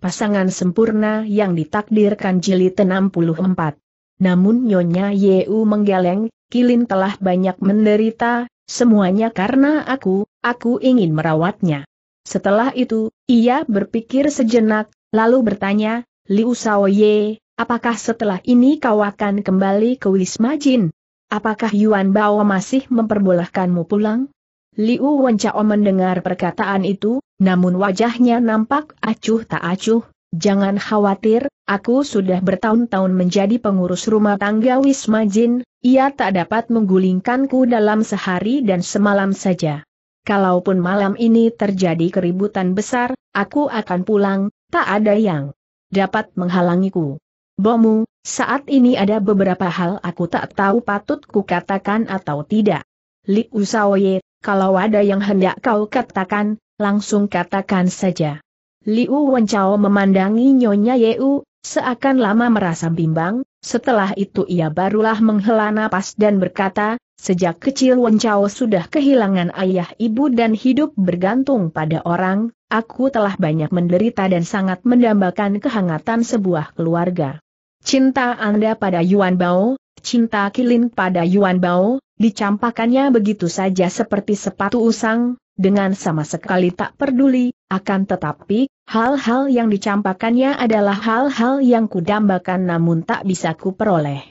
pasangan sempurna yang ditakdirkan jilid 64. Namun Nyonya Yeu menggeleng, Kilin telah banyak menderita, semuanya karena aku, aku ingin merawatnya. Setelah itu, ia berpikir sejenak, lalu bertanya, Liu Ye, apakah setelah ini kau akan kembali ke Wisma Jin? Apakah Yuan Bao masih memperbolehkanmu pulang? Liu Wenchao mendengar perkataan itu, namun wajahnya nampak acuh tak acuh, Jangan khawatir, aku sudah bertahun-tahun menjadi pengurus rumah tangga Wisma Jin, ia tak dapat menggulingkanku dalam sehari dan semalam saja. Kalaupun malam ini terjadi keributan besar, aku akan pulang, tak ada yang dapat menghalangiku. Bomu, saat ini ada beberapa hal aku tak tahu patut kukatakan atau tidak. Li Usaoye, kalau ada yang hendak kau katakan, langsung katakan saja. Liu Wenchao memandangi Nyonya Yeu, seakan lama merasa bimbang, setelah itu ia barulah menghela napas dan berkata, sejak kecil Wenchao sudah kehilangan ayah ibu dan hidup bergantung pada orang, aku telah banyak menderita dan sangat mendambakan kehangatan sebuah keluarga. Cinta Anda pada Yuan Bao, cinta Kilin pada Yuan Bao, dicampakannya begitu saja seperti sepatu usang, dengan sama sekali tak peduli, akan tetapi, hal-hal yang dicampakannya adalah hal-hal yang kudambakan namun tak bisa kuperoleh.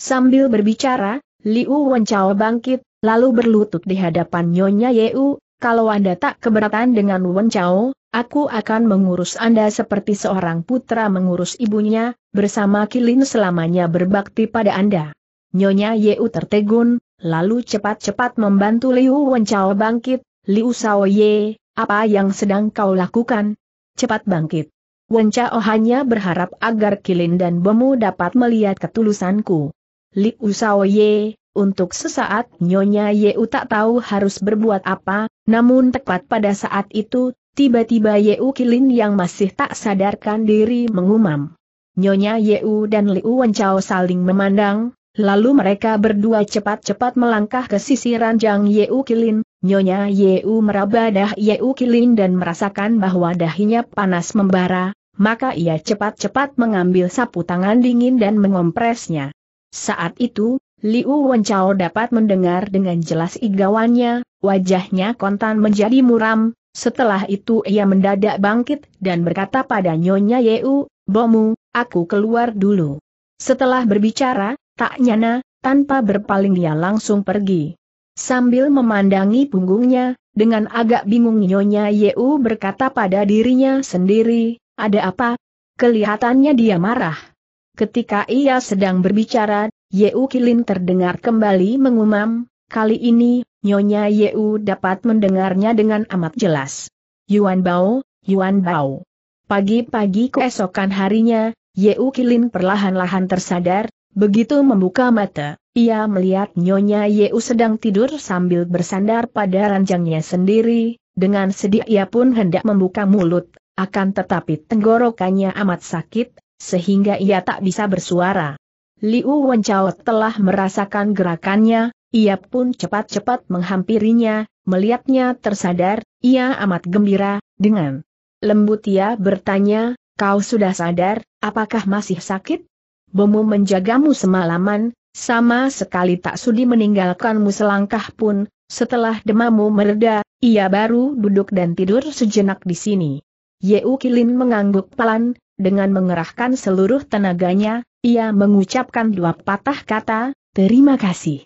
Sambil berbicara, Liu Wenchao bangkit, lalu berlutut di hadapan Nyonya Yeu, kalau Anda tak keberatan dengan Wenchao, aku akan mengurus Anda seperti seorang putra mengurus ibunya, bersama Kilin selamanya berbakti pada Anda. Nyonya Yeu tertegun, lalu cepat-cepat membantu Liu Wenchao bangkit, Liu Ye, apa yang sedang kau lakukan? Cepat bangkit. Wen Chao hanya berharap agar Kilin dan Bemu dapat melihat ketulusanku. Liu Ye, untuk sesaat Nyonya Yeu tak tahu harus berbuat apa, namun tepat pada saat itu, tiba-tiba Yeu Kilin yang masih tak sadarkan diri mengumam. Nyonya Yeu dan Liu Wencao saling memandang, lalu mereka berdua cepat-cepat melangkah ke sisi ranjang Yeu Kilin, Nyonya Yeu meraba dah Yeu Kilin dan merasakan bahwa dahinya panas membara, maka ia cepat-cepat mengambil sapu tangan dingin dan mengompresnya. Saat itu, Liu Wenchao dapat mendengar dengan jelas igawannya, wajahnya kontan menjadi muram, setelah itu ia mendadak bangkit dan berkata pada Nyonya Yeu, Bomu, aku keluar dulu. Setelah berbicara, tak nyana, tanpa berpaling ia langsung pergi. Sambil memandangi punggungnya, dengan agak bingung Nyonya Yeu berkata pada dirinya sendiri, ada apa? Kelihatannya dia marah. Ketika ia sedang berbicara, Yeu Kilin terdengar kembali mengumam, kali ini, Nyonya Yeu dapat mendengarnya dengan amat jelas. Yuan Bao, Yuan Bao. Pagi-pagi keesokan harinya, Yeu Kilin perlahan-lahan tersadar, begitu membuka mata. Ia melihat Nyonya Yeu sedang tidur sambil bersandar pada ranjangnya sendiri, dengan sedih ia pun hendak membuka mulut, akan tetapi tenggorokannya amat sakit, sehingga ia tak bisa bersuara. Liu Wencao telah merasakan gerakannya, ia pun cepat-cepat menghampirinya, melihatnya tersadar, ia amat gembira, dengan lembut ia bertanya, kau sudah sadar, apakah masih sakit? Bomu menjagamu semalaman, sama sekali tak sudi meninggalkanmu selangkah pun, setelah demamu mereda, ia baru duduk dan tidur sejenak di sini. Yeu Kilin mengangguk pelan, dengan mengerahkan seluruh tenaganya, ia mengucapkan dua patah kata, terima kasih.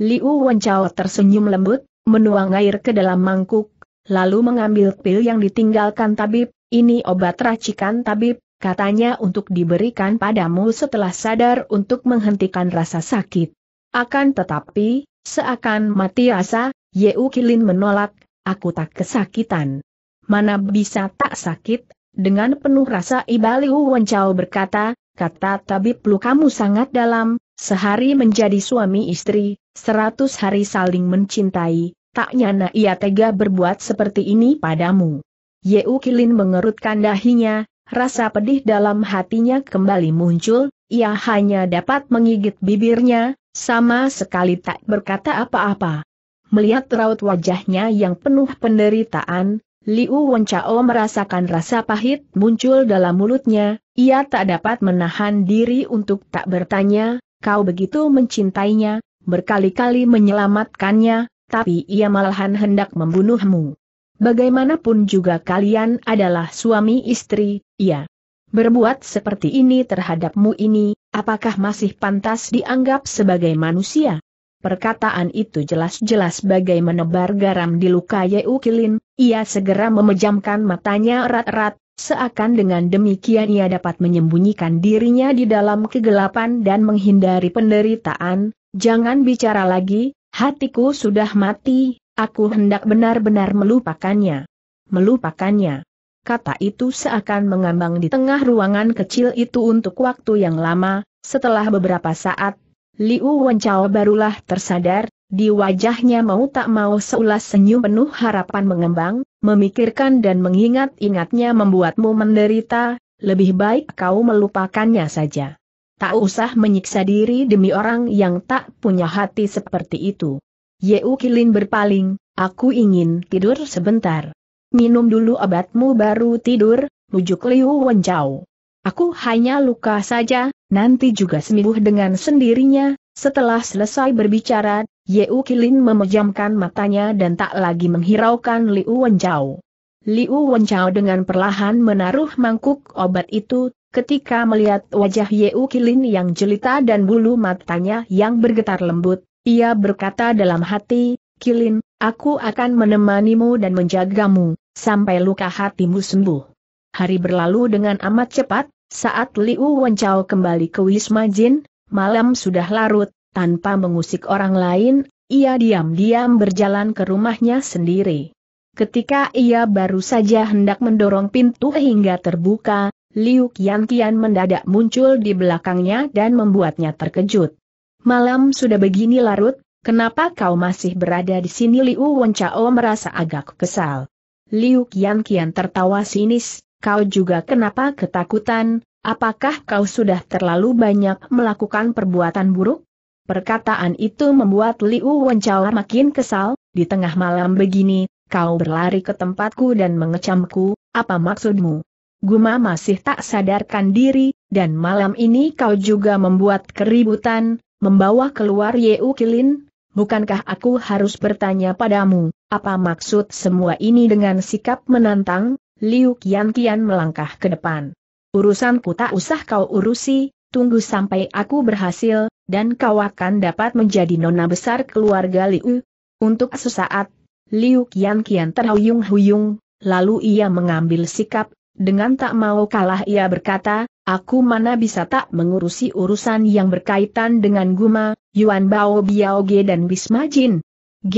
Liu Wenchao tersenyum lembut, menuang air ke dalam mangkuk, lalu mengambil pil yang ditinggalkan tabib, ini obat racikan tabib, katanya untuk diberikan padamu setelah sadar untuk menghentikan rasa sakit. Akan tetapi, seakan mati rasa, Yeu Kilin menolak, aku tak kesakitan. Mana bisa tak sakit, dengan penuh rasa Ibaliu Wan Wencao berkata, kata tabib lu kamu sangat dalam, sehari menjadi suami istri, seratus hari saling mencintai, tak nyana ia tega berbuat seperti ini padamu. Yeu Kilin mengerutkan dahinya, Rasa pedih dalam hatinya kembali muncul, ia hanya dapat menggigit bibirnya, sama sekali tak berkata apa-apa. Melihat raut wajahnya yang penuh penderitaan, Liu Wenchao merasakan rasa pahit muncul dalam mulutnya, ia tak dapat menahan diri untuk tak bertanya, kau begitu mencintainya, berkali-kali menyelamatkannya, tapi ia malahan hendak membunuhmu. Bagaimanapun juga kalian adalah suami istri, ya. Berbuat seperti ini terhadapmu ini, apakah masih pantas dianggap sebagai manusia? Perkataan itu jelas-jelas bagai menebar garam di luka Kilin, ia segera memejamkan matanya erat-erat, seakan dengan demikian ia dapat menyembunyikan dirinya di dalam kegelapan dan menghindari penderitaan, jangan bicara lagi, hatiku sudah mati, Aku hendak benar-benar melupakannya. Melupakannya. Kata itu seakan mengambang di tengah ruangan kecil itu untuk waktu yang lama, setelah beberapa saat, Liu Wenchao barulah tersadar, di wajahnya mau tak mau seulas senyum penuh harapan mengembang, memikirkan dan mengingat-ingatnya membuatmu menderita, lebih baik kau melupakannya saja. Tak usah menyiksa diri demi orang yang tak punya hati seperti itu. Yeu Kilin berpaling, aku ingin tidur sebentar. Minum dulu obatmu baru tidur, bujuk Liu Wenjau. Aku hanya luka saja, nanti juga sembuh dengan sendirinya. Setelah selesai berbicara, Yeu Kilin memejamkan matanya dan tak lagi menghiraukan Liu Wenjau. Liu Wenjau dengan perlahan menaruh mangkuk obat itu, ketika melihat wajah Yeu Kilin yang jelita dan bulu matanya yang bergetar lembut, ia berkata dalam hati, Kilin, aku akan menemanimu dan menjagamu, sampai luka hatimu sembuh. Hari berlalu dengan amat cepat, saat Liu Wencao kembali ke Wisma Jin, malam sudah larut, tanpa mengusik orang lain, ia diam-diam berjalan ke rumahnya sendiri. Ketika ia baru saja hendak mendorong pintu hingga terbuka, Liu Qiankian Kian mendadak muncul di belakangnya dan membuatnya terkejut. Malam sudah begini larut, kenapa kau masih berada di sini Liu Wencao merasa agak kesal. Liu Kian Kian tertawa sinis, kau juga kenapa ketakutan, apakah kau sudah terlalu banyak melakukan perbuatan buruk? Perkataan itu membuat Liu Wencao makin kesal, di tengah malam begini, kau berlari ke tempatku dan mengecamku, apa maksudmu? Guma masih tak sadarkan diri, dan malam ini kau juga membuat keributan, membawa keluar Yeu Kilin, bukankah aku harus bertanya padamu, apa maksud semua ini dengan sikap menantang? Liu Qian Qian melangkah ke depan. Urusanku tak usah kau urusi, tunggu sampai aku berhasil, dan kau akan dapat menjadi nona besar keluarga Liu. Untuk sesaat, Liu Qian Qian terhuyung-huyung, lalu ia mengambil sikap, dengan tak mau kalah ia berkata, aku mana bisa tak mengurusi urusan yang berkaitan dengan Guma, Yuan Bao Biao Ge dan Bisma Jin. G,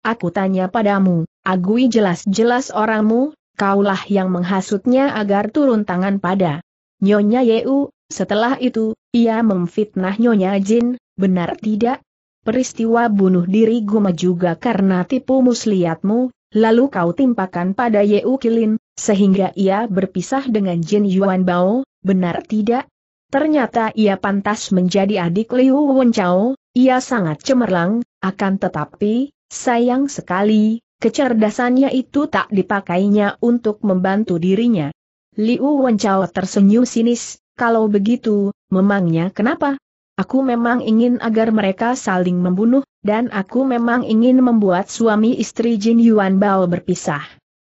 aku tanya padamu, agui jelas-jelas orangmu, kaulah yang menghasutnya agar turun tangan pada Nyonya Yeu, setelah itu, ia memfitnah Nyonya Jin, benar tidak? Peristiwa bunuh diri Guma juga karena tipu muslihatmu, lalu kau timpakan pada Yeu Kilin, sehingga ia berpisah dengan Jin Yuan Bao, Benar tidak? Ternyata ia pantas menjadi adik Liu Wenchao, ia sangat cemerlang, akan tetapi, sayang sekali, kecerdasannya itu tak dipakainya untuk membantu dirinya. Liu Wenchao tersenyum sinis, kalau begitu, memangnya kenapa? Aku memang ingin agar mereka saling membunuh, dan aku memang ingin membuat suami istri Jin Yuan Bao berpisah.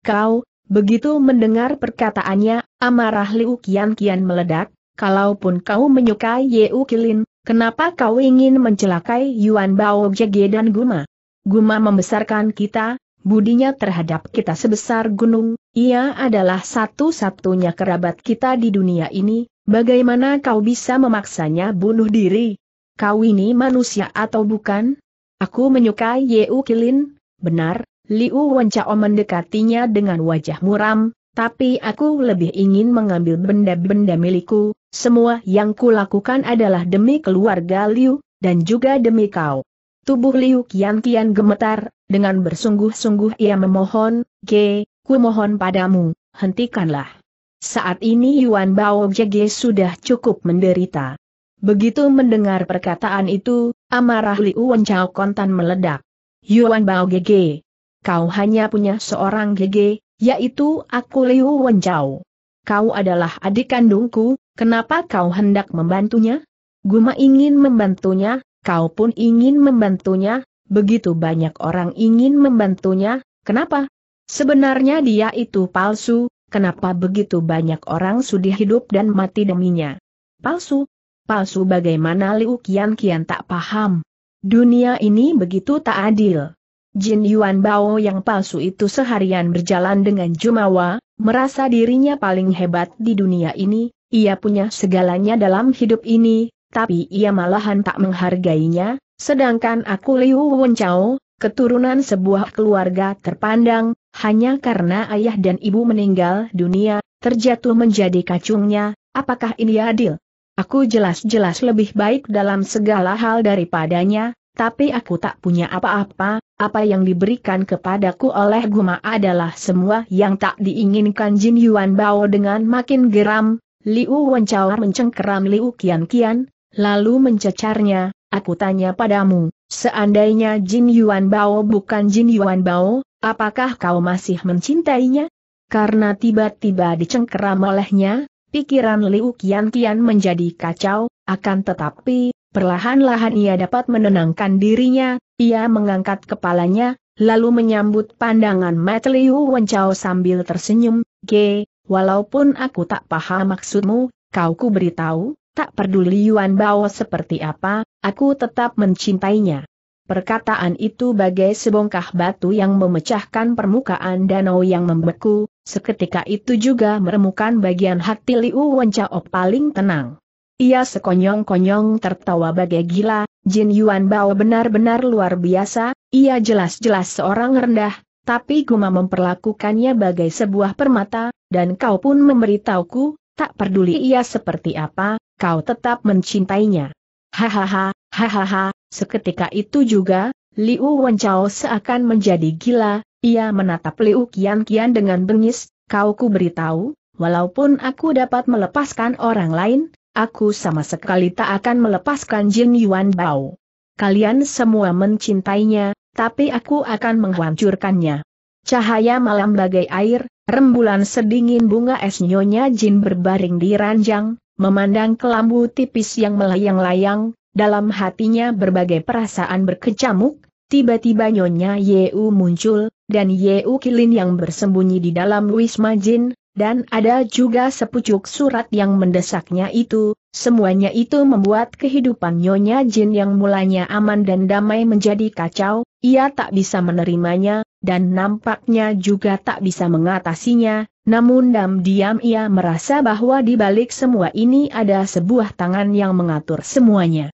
Kau, begitu mendengar perkataannya, Amarah Liu Kian Kian meledak, kalaupun kau menyukai Ye U Kilin, kenapa kau ingin mencelakai Yuan Bao Jege dan Guma? Guma membesarkan kita, budinya terhadap kita sebesar gunung, ia adalah satu-satunya kerabat kita di dunia ini, bagaimana kau bisa memaksanya bunuh diri? Kau ini manusia atau bukan? Aku menyukai Ye U Kilin, benar, Liu Wencao mendekatinya dengan wajah muram, tapi aku lebih ingin mengambil benda-benda milikku, semua yang kulakukan adalah demi keluarga Liu, dan juga demi kau. Tubuh Liu kian kian gemetar, dengan bersungguh-sungguh ia memohon, Ge, ku mohon padamu, hentikanlah. Saat ini Yuan Bao Jege sudah cukup menderita. Begitu mendengar perkataan itu, amarah Liu Wenchao kontan meledak. Yuan Bao Gege, kau hanya punya seorang Gege, yaitu aku Liu Wenjau. Kau adalah adik kandungku, kenapa kau hendak membantunya? Guma ingin membantunya, kau pun ingin membantunya, begitu banyak orang ingin membantunya, kenapa? Sebenarnya dia itu palsu, kenapa begitu banyak orang sudah hidup dan mati deminya? Palsu? Palsu bagaimana Liu Kian Kian tak paham? Dunia ini begitu tak adil. Jin Yuan Bao yang palsu itu seharian berjalan dengan jumawa, merasa dirinya paling hebat di dunia ini, ia punya segalanya dalam hidup ini, tapi ia malahan tak menghargainya, sedangkan aku Liu Wenchao, keturunan sebuah keluarga terpandang, hanya karena ayah dan ibu meninggal dunia, terjatuh menjadi kacungnya, apakah ini adil? Aku jelas-jelas lebih baik dalam segala hal daripadanya, tapi aku tak punya apa-apa, apa yang diberikan kepadaku oleh Guma adalah semua yang tak diinginkan Jin Yuan Bao dengan makin geram, Liu Wenchao mencengkeram Liu Kian Kian, lalu mencecarnya, aku tanya padamu, seandainya Jin Yuan Bao bukan Jin Yuan Bao, apakah kau masih mencintainya? Karena tiba-tiba dicengkeram olehnya, pikiran Liu Qian Qian menjadi kacau, akan tetapi, Perlahan-lahan ia dapat menenangkan dirinya, ia mengangkat kepalanya, lalu menyambut pandangan Matthew Liu Wenchao sambil tersenyum, G, walaupun aku tak paham maksudmu, kau ku beritahu, tak peduli Yuan Bao seperti apa, aku tetap mencintainya. Perkataan itu bagai sebongkah batu yang memecahkan permukaan danau yang membeku, seketika itu juga meremukan bagian hati Liu Wenchao paling tenang. Ia sekonyong-konyong tertawa bagai gila, Jin Yuan Bao benar-benar luar biasa, ia jelas-jelas seorang rendah, tapi Guma memperlakukannya bagai sebuah permata, dan kau pun memberitahuku, tak peduli ia seperti apa, kau tetap mencintainya. Hahaha, hahaha, seketika itu juga, Liu Wenchao seakan menjadi gila, ia menatap Liu Qianqian qian dengan bengis, kau ku beritahu, walaupun aku dapat melepaskan orang lain, aku sama sekali tak akan melepaskan Jin Yuan Bao. Kalian semua mencintainya, tapi aku akan menghancurkannya. Cahaya malam bagai air, rembulan sedingin bunga es nyonya Jin berbaring di ranjang, memandang kelambu tipis yang melayang-layang, dalam hatinya berbagai perasaan berkecamuk, tiba-tiba nyonya Yeu muncul, dan Yeu Kilin yang bersembunyi di dalam Wisma Jin, dan ada juga sepucuk surat yang mendesaknya itu, semuanya itu membuat kehidupan Nyonya Jin yang mulanya aman dan damai menjadi kacau, ia tak bisa menerimanya, dan nampaknya juga tak bisa mengatasinya, namun diam-diam ia merasa bahwa di balik semua ini ada sebuah tangan yang mengatur semuanya.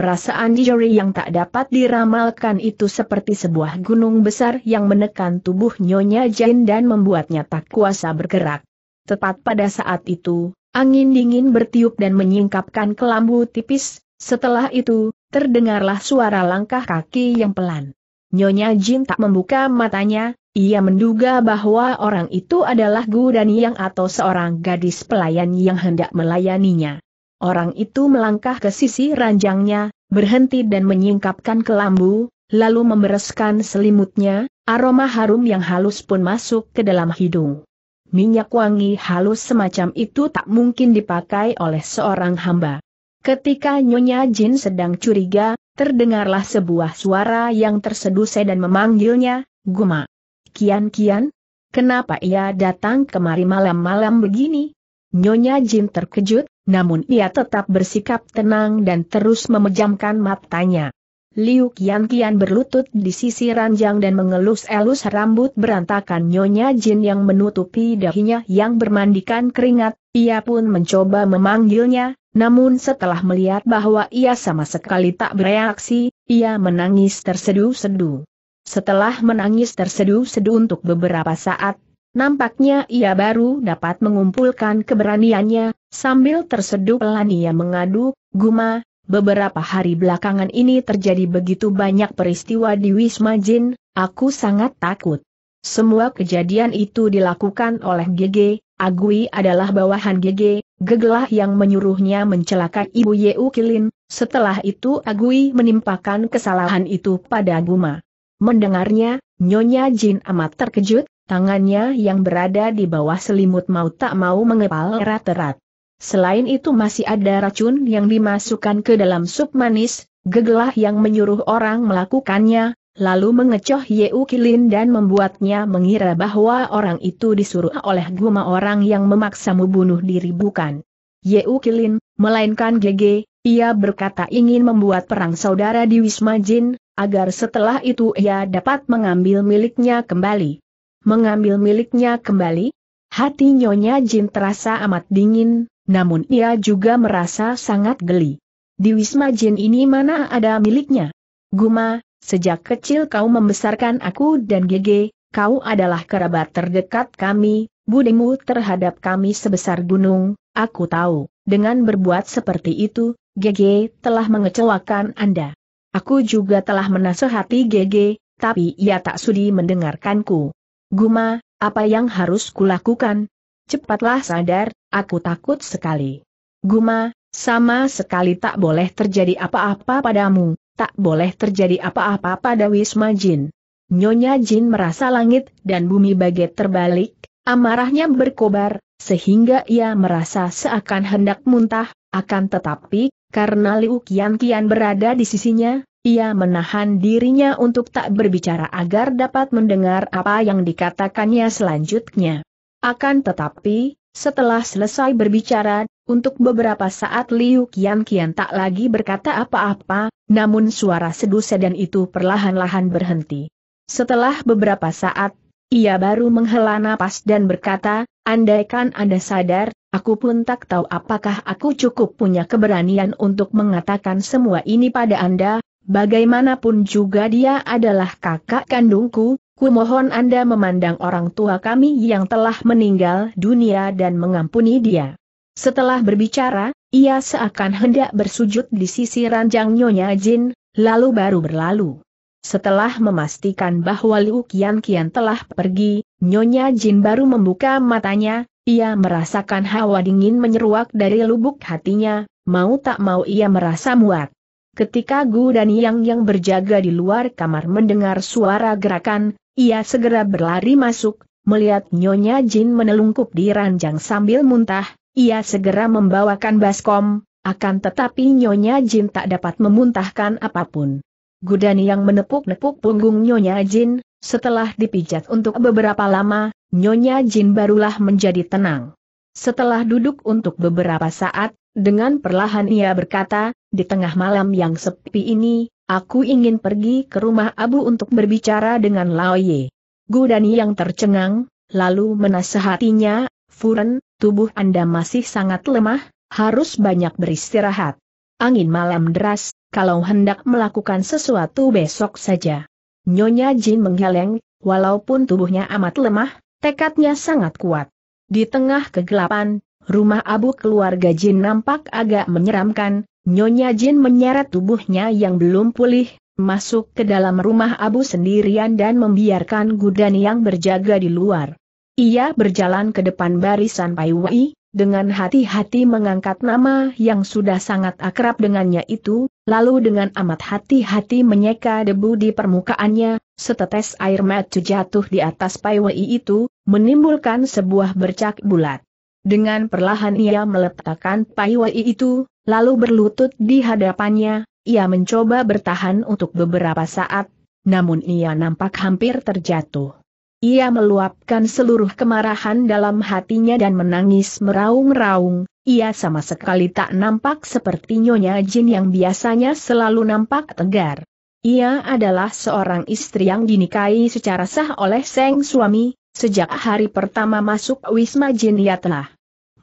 Perasaan Jory yang tak dapat diramalkan itu seperti sebuah gunung besar yang menekan tubuh Nyonya Jin dan membuatnya tak kuasa bergerak. Tepat pada saat itu, angin dingin bertiup dan menyingkapkan kelambu tipis, setelah itu, terdengarlah suara langkah kaki yang pelan. Nyonya Jin tak membuka matanya, ia menduga bahwa orang itu adalah Gu Daniang atau seorang gadis pelayan yang hendak melayaninya. Orang itu melangkah ke sisi ranjangnya, berhenti dan menyingkapkan kelambu, lalu membereskan selimutnya, aroma harum yang halus pun masuk ke dalam hidung. Minyak wangi halus semacam itu tak mungkin dipakai oleh seorang hamba. Ketika Nyonya Jin sedang curiga, terdengarlah sebuah suara yang tersedus dan memanggilnya, Guma. Kian-kian? Kenapa ia datang kemari malam-malam begini? Nyonya Jin terkejut, namun ia tetap bersikap tenang dan terus memejamkan matanya. Liu Qian Qian berlutut di sisi ranjang dan mengelus-elus rambut berantakan Nyonya Jin yang menutupi dahinya yang bermandikan keringat, ia pun mencoba memanggilnya, namun setelah melihat bahwa ia sama sekali tak bereaksi, ia menangis tersedu-sedu. Setelah menangis tersedu-sedu untuk beberapa saat, Nampaknya ia baru dapat mengumpulkan keberaniannya, sambil terseduh pelan ia mengadu, Guma, beberapa hari belakangan ini terjadi begitu banyak peristiwa di Wisma Jin, aku sangat takut. Semua kejadian itu dilakukan oleh GG, Agui adalah bawahan GG, Gegelah yang menyuruhnya mencelakai Ibu Yeu Kilin, setelah itu Agui menimpakan kesalahan itu pada Guma. Mendengarnya, Nyonya Jin amat terkejut, Tangannya yang berada di bawah selimut mau tak mau mengepal erat-erat. Selain itu masih ada racun yang dimasukkan ke dalam sup manis, gegelah yang menyuruh orang melakukannya, lalu mengecoh Yeu Kilin dan membuatnya mengira bahwa orang itu disuruh oleh guma orang yang memaksamu bunuh diri bukan. Yeu Kilin, melainkan Gege, ia berkata ingin membuat perang saudara di Wisma Jin, agar setelah itu ia dapat mengambil miliknya kembali mengambil miliknya kembali? Hati Nyonya Jin terasa amat dingin, namun ia juga merasa sangat geli. Di Wisma Jin ini mana ada miliknya? Guma, sejak kecil kau membesarkan aku dan Gege, kau adalah kerabat terdekat kami, budimu terhadap kami sebesar gunung, aku tahu, dengan berbuat seperti itu, Gege telah mengecewakan Anda. Aku juga telah menasehati Gege, tapi ia tak sudi mendengarkanku. Guma, apa yang harus kulakukan? Cepatlah sadar, aku takut sekali. Guma, sama sekali tak boleh terjadi apa-apa padamu, tak boleh terjadi apa-apa pada Wisma Jin. Nyonya Jin merasa langit dan bumi bagai terbalik, amarahnya berkobar, sehingga ia merasa seakan hendak muntah, akan tetapi, karena Liu Qian Qian berada di sisinya, ia menahan dirinya untuk tak berbicara agar dapat mendengar apa yang dikatakannya selanjutnya. Akan tetapi, setelah selesai berbicara, untuk beberapa saat Liu Qian Kian tak lagi berkata apa-apa, namun suara sedu sedan itu perlahan-lahan berhenti. Setelah beberapa saat, ia baru menghela napas dan berkata, andaikan Anda sadar, aku pun tak tahu apakah aku cukup punya keberanian untuk mengatakan semua ini pada Anda, Bagaimanapun juga dia adalah kakak kandungku, ku mohon Anda memandang orang tua kami yang telah meninggal dunia dan mengampuni dia. Setelah berbicara, ia seakan hendak bersujud di sisi ranjang Nyonya Jin, lalu baru berlalu. Setelah memastikan bahwa Liu Qian Qian telah pergi, Nyonya Jin baru membuka matanya, ia merasakan hawa dingin menyeruak dari lubuk hatinya, mau tak mau ia merasa muak. Ketika Gu dan Yang yang berjaga di luar kamar mendengar suara gerakan, ia segera berlari masuk, melihat Nyonya Jin menelungkup di ranjang sambil muntah, ia segera membawakan baskom, akan tetapi Nyonya Jin tak dapat memuntahkan apapun. Gu dan yang menepuk-nepuk punggung Nyonya Jin, setelah dipijat untuk beberapa lama, Nyonya Jin barulah menjadi tenang. Setelah duduk untuk beberapa saat, dengan perlahan ia berkata, di tengah malam yang sepi ini, aku ingin pergi ke rumah Abu untuk berbicara dengan Lao Ye. Gu Dani yang tercengang, lalu menasehatinya, Furen, tubuh Anda masih sangat lemah, harus banyak beristirahat. Angin malam deras, kalau hendak melakukan sesuatu besok saja. Nyonya Jin menggeleng, walaupun tubuhnya amat lemah, tekadnya sangat kuat. Di tengah kegelapan, rumah abu keluarga Jin nampak agak menyeramkan, Nyonya Jin menyeret tubuhnya yang belum pulih, masuk ke dalam rumah abu sendirian dan membiarkan Gudan yang berjaga di luar. Ia berjalan ke depan barisan Pai Wei, dengan hati-hati mengangkat nama yang sudah sangat akrab dengannya itu, lalu dengan amat hati-hati menyeka debu di permukaannya, setetes air mata jatuh di atas Paiwei itu, menimbulkan sebuah bercak bulat. Dengan perlahan ia meletakkan Paiwei itu, lalu berlutut di hadapannya, ia mencoba bertahan untuk beberapa saat, namun ia nampak hampir terjatuh. Ia meluapkan seluruh kemarahan dalam hatinya dan menangis meraung-raung, ia sama sekali tak nampak seperti Nyonya Jin yang biasanya selalu nampak tegar. Ia adalah seorang istri yang dinikahi secara sah oleh sang suami, sejak hari pertama masuk Wisma Jenia telah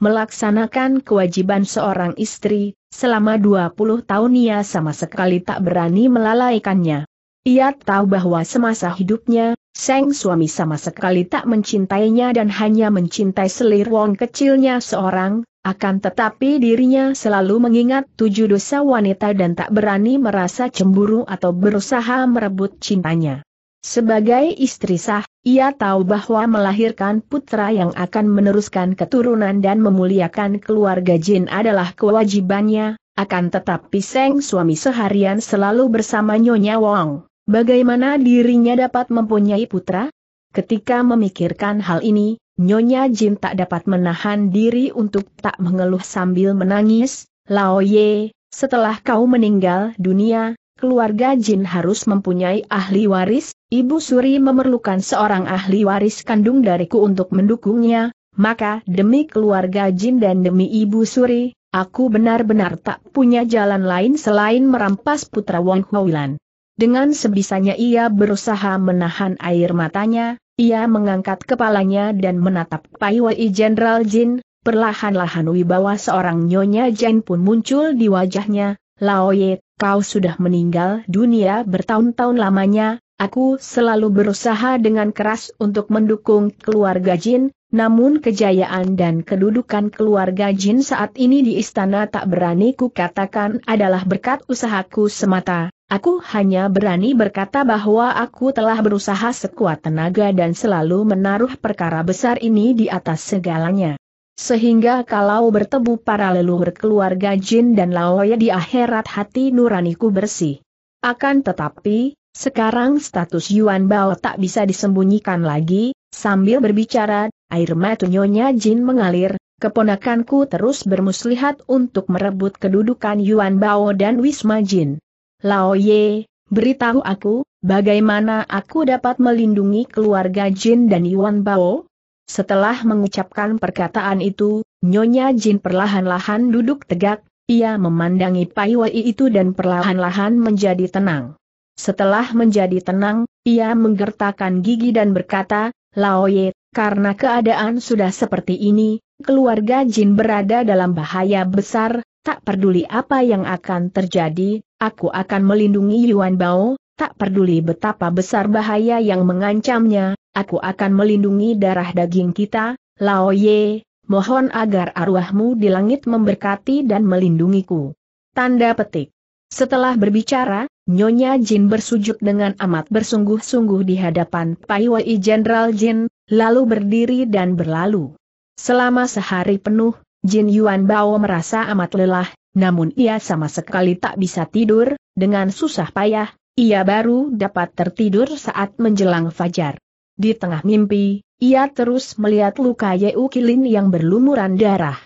melaksanakan kewajiban seorang istri, selama 20 tahun ia sama sekali tak berani melalaikannya. Ia tahu bahwa semasa hidupnya, Seng suami sama sekali tak mencintainya dan hanya mencintai selir wong kecilnya seorang, akan tetapi dirinya selalu mengingat tujuh dosa wanita dan tak berani merasa cemburu atau berusaha merebut cintanya. Sebagai istri sah, ia tahu bahwa melahirkan putra yang akan meneruskan keturunan dan memuliakan keluarga Jin adalah kewajibannya, akan tetapi Seng suami seharian selalu bersama Nyonya Wong. Bagaimana dirinya dapat mempunyai putra? Ketika memikirkan hal ini, Nyonya Jin tak dapat menahan diri untuk tak mengeluh sambil menangis, Lao Ye, setelah kau meninggal dunia, keluarga Jin harus mempunyai ahli waris, Ibu Suri memerlukan seorang ahli waris kandung dariku untuk mendukungnya, maka demi keluarga Jin dan demi Ibu Suri, aku benar-benar tak punya jalan lain selain merampas putra Wang Huilan. Dengan sebisanya ia berusaha menahan air matanya, ia mengangkat kepalanya dan menatap Pai Wei Jenderal Jin, perlahan-lahan wibawa seorang Nyonya Jin pun muncul di wajahnya, Laoye, kau sudah meninggal dunia bertahun-tahun lamanya, aku selalu berusaha dengan keras untuk mendukung keluarga Jin, namun kejayaan dan kedudukan keluarga Jin saat ini di istana tak berani kukatakan adalah berkat usahaku semata. Aku hanya berani berkata bahwa aku telah berusaha sekuat tenaga dan selalu menaruh perkara besar ini di atas segalanya. Sehingga kalau bertemu para leluhur keluarga jin dan laoya di akhirat hati nuraniku bersih. Akan tetapi, sekarang status Yuan Bao tak bisa disembunyikan lagi, sambil berbicara, air mata Nyonya Jin mengalir, keponakanku terus bermuslihat untuk merebut kedudukan Yuan Bao dan Wisma Jin. Lao Ye, beritahu aku, bagaimana aku dapat melindungi keluarga Jin dan Yuan Bao? Setelah mengucapkan perkataan itu, Nyonya Jin perlahan-lahan duduk tegak, ia memandangi Pai Wei itu dan perlahan-lahan menjadi tenang. Setelah menjadi tenang, ia menggertakkan gigi dan berkata, Laoye, karena keadaan sudah seperti ini, keluarga Jin berada dalam bahaya besar, tak peduli apa yang akan terjadi, aku akan melindungi Yuan Bao, tak peduli betapa besar bahaya yang mengancamnya, aku akan melindungi darah daging kita, Laoye, mohon agar arwahmu di langit memberkati dan melindungiku. Tanda petik setelah berbicara, Nyonya Jin bersujud dengan amat bersungguh-sungguh di hadapan Pai Wei Jenderal Jin, lalu berdiri dan berlalu. Selama sehari penuh, Jin Yuan Bao merasa amat lelah, namun ia sama sekali tak bisa tidur, dengan susah payah, ia baru dapat tertidur saat menjelang fajar. Di tengah mimpi, ia terus melihat luka Yeu Kilin yang berlumuran darah.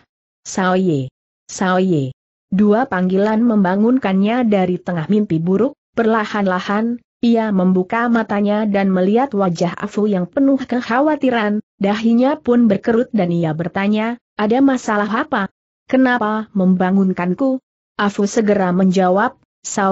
Sao Ye! Sao Ye! Dua panggilan membangunkannya dari tengah mimpi buruk, perlahan-lahan, ia membuka matanya dan melihat wajah Afu yang penuh kekhawatiran, dahinya pun berkerut dan ia bertanya, ada masalah apa? Kenapa membangunkanku? Afu segera menjawab,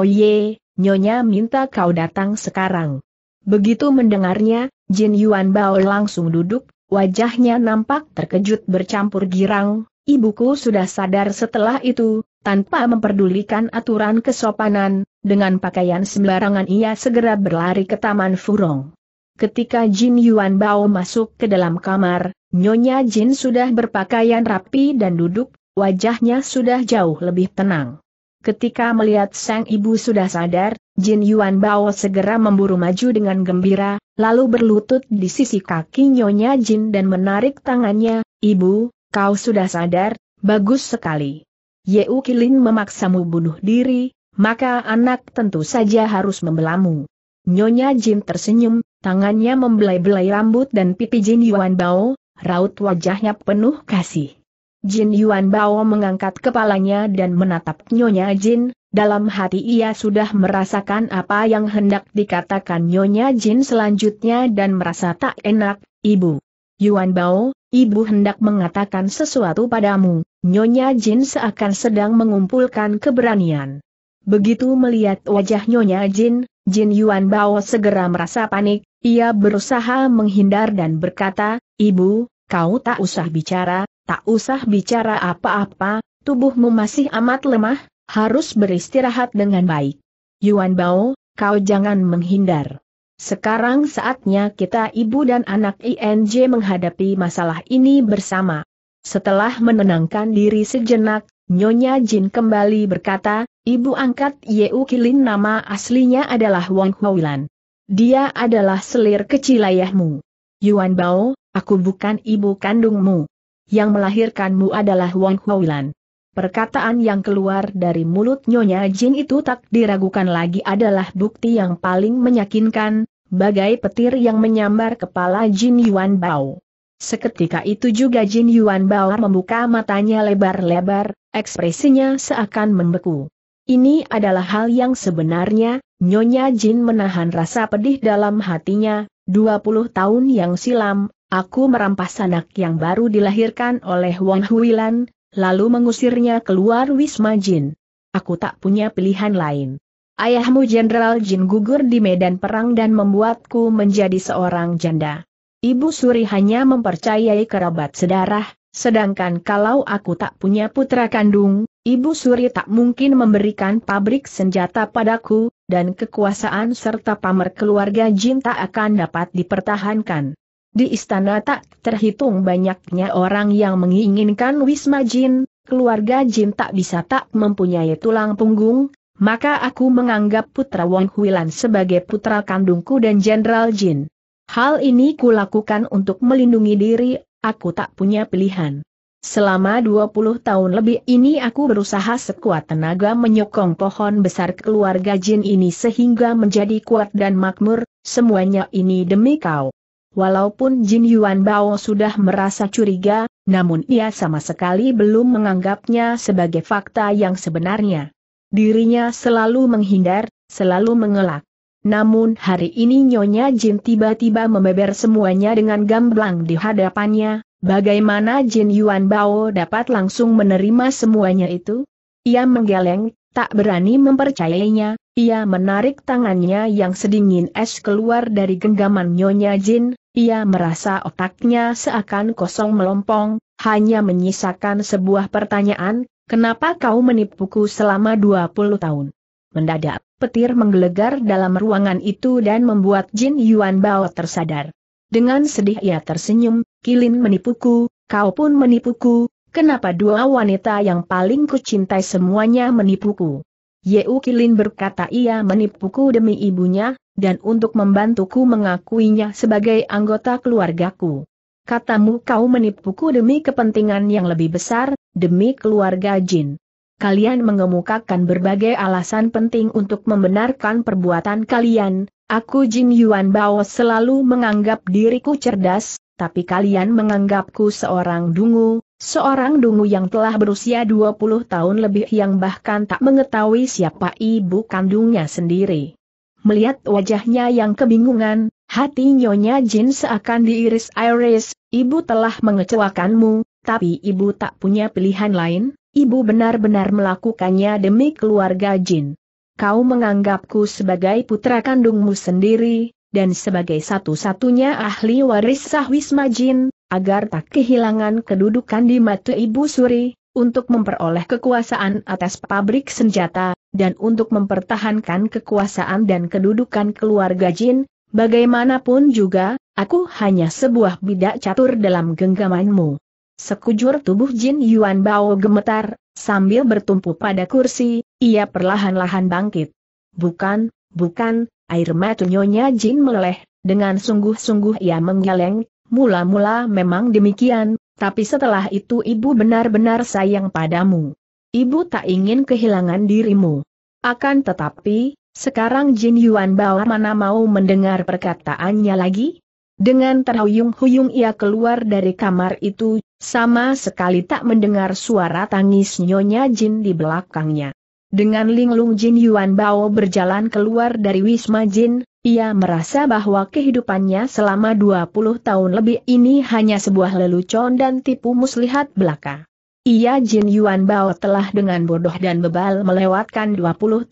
Ye, Nyonya minta kau datang sekarang. Begitu mendengarnya, Jin Yuan Bao langsung duduk, wajahnya nampak terkejut bercampur girang, Ibuku sudah sadar setelah itu, tanpa memperdulikan aturan kesopanan, dengan pakaian sembarangan ia segera berlari ke Taman Furong. Ketika Jin Yuan Bao masuk ke dalam kamar, Nyonya Jin sudah berpakaian rapi dan duduk, wajahnya sudah jauh lebih tenang. Ketika melihat sang ibu sudah sadar, Jin Yuan Bao segera memburu maju dengan gembira, lalu berlutut di sisi kaki Nyonya Jin dan menarik tangannya, Ibu, Kau sudah sadar, bagus sekali. Ye Ukilin memaksamu bunuh diri, maka anak tentu saja harus membelamu. Nyonya Jin tersenyum, tangannya membelai-belai rambut dan pipi Jin Yuan Bao, raut wajahnya penuh kasih. Jin Yuan Bao mengangkat kepalanya dan menatap Nyonya Jin, dalam hati ia sudah merasakan apa yang hendak dikatakan Nyonya Jin selanjutnya dan merasa tak enak, Ibu. Yuan Bao, Ibu hendak mengatakan sesuatu padamu, Nyonya Jin seakan sedang mengumpulkan keberanian. Begitu melihat wajah Nyonya Jin, Jin Yuan Bao segera merasa panik, ia berusaha menghindar dan berkata, Ibu, kau tak usah bicara, tak usah bicara apa-apa, tubuhmu masih amat lemah, harus beristirahat dengan baik. Yuan Bao, kau jangan menghindar. Sekarang saatnya kita ibu dan anak INJ menghadapi masalah ini bersama. Setelah menenangkan diri sejenak, Nyonya Jin kembali berkata, ibu angkat Yeu Kilin nama aslinya adalah Wang Huilan. Dia adalah selir kecil ayahmu. Yuan Bao, aku bukan ibu kandungmu. Yang melahirkanmu adalah Wang Huilan. Perkataan yang keluar dari mulut Nyonya Jin itu tak diragukan lagi adalah bukti yang paling menyakinkan, bagai petir yang menyambar kepala Jin Yuan Bao. Seketika itu juga Jin Yuan Bao membuka matanya lebar-lebar, ekspresinya seakan membeku. Ini adalah hal yang sebenarnya, Nyonya Jin menahan rasa pedih dalam hatinya, 20 tahun yang silam, aku merampas anak yang baru dilahirkan oleh Wang Huilan, lalu mengusirnya keluar Wisma Jin. Aku tak punya pilihan lain. Ayahmu Jenderal Jin gugur di medan perang dan membuatku menjadi seorang janda. Ibu Suri hanya mempercayai kerabat sedarah, sedangkan kalau aku tak punya putra kandung, Ibu Suri tak mungkin memberikan pabrik senjata padaku, dan kekuasaan serta pamer keluarga Jin tak akan dapat dipertahankan. Di istana tak terhitung banyaknya orang yang menginginkan Wisma Jin, keluarga Jin tak bisa tak mempunyai tulang punggung, maka aku menganggap putra Wong Huilan sebagai putra kandungku dan Jenderal Jin. Hal ini kulakukan untuk melindungi diri, aku tak punya pilihan. Selama 20 tahun lebih ini aku berusaha sekuat tenaga menyokong pohon besar keluarga Jin ini sehingga menjadi kuat dan makmur, semuanya ini demi kau. Walaupun Jin Yuan Bao sudah merasa curiga, namun ia sama sekali belum menganggapnya sebagai fakta yang sebenarnya. Dirinya selalu menghindar, selalu mengelak. Namun hari ini Nyonya Jin tiba-tiba membeber semuanya dengan gamblang di hadapannya, bagaimana Jin Yuan Bao dapat langsung menerima semuanya itu? Ia menggeleng, tak berani mempercayainya, ia menarik tangannya yang sedingin es keluar dari genggaman Nyonya Jin, ia merasa otaknya seakan kosong melompong, hanya menyisakan sebuah pertanyaan, Kenapa kau menipuku selama 20 tahun? Mendadak, petir menggelegar dalam ruangan itu dan membuat Jin Yuan Bao tersadar. Dengan sedih ia tersenyum, Kilin menipuku, kau pun menipuku, kenapa dua wanita yang paling kucintai semuanya menipuku? Yeu Kilin berkata ia menipuku demi ibunya, dan untuk membantuku mengakuinya sebagai anggota keluargaku. Katamu kau menipuku demi kepentingan yang lebih besar, demi keluarga Jin. Kalian mengemukakan berbagai alasan penting untuk membenarkan perbuatan kalian, aku Jin Yuan Bao selalu menganggap diriku cerdas, tapi kalian menganggapku seorang dungu, seorang dungu yang telah berusia 20 tahun lebih yang bahkan tak mengetahui siapa ibu kandungnya sendiri. Melihat wajahnya yang kebingungan, hati Nyonya Jin seakan diiris-iris, ibu telah mengecewakanmu, tapi ibu tak punya pilihan lain, ibu benar-benar melakukannya demi keluarga Jin. Kau menganggapku sebagai putra kandungmu sendiri, dan sebagai satu-satunya ahli waris Sahwisma Jin, agar tak kehilangan kedudukan di mata ibu suri, untuk memperoleh kekuasaan atas pabrik senjata, dan untuk mempertahankan kekuasaan dan kedudukan keluarga Jin, bagaimanapun juga, aku hanya sebuah bidak catur dalam genggamanmu. Sekujur tubuh Jin Yuan Bao gemetar, sambil bertumpu pada kursi, ia perlahan-lahan bangkit. Bukan, bukan, air mata nyonya Jin meleleh, dengan sungguh-sungguh ia menggeleng, mula-mula memang demikian, tapi setelah itu ibu benar-benar sayang padamu. Ibu tak ingin kehilangan dirimu. Akan tetapi, sekarang Jin Yuan Bao mana mau mendengar perkataannya lagi? Dengan terhuyung-huyung ia keluar dari kamar itu, sama sekali tak mendengar suara tangis Nyonya Jin di belakangnya. Dengan linglung Jin Yuan Bao berjalan keluar dari Wisma Jin, ia merasa bahwa kehidupannya selama 20 tahun lebih ini hanya sebuah lelucon dan tipu muslihat belaka. Ia Jin Yuan Bao telah dengan bodoh dan bebal melewatkan 20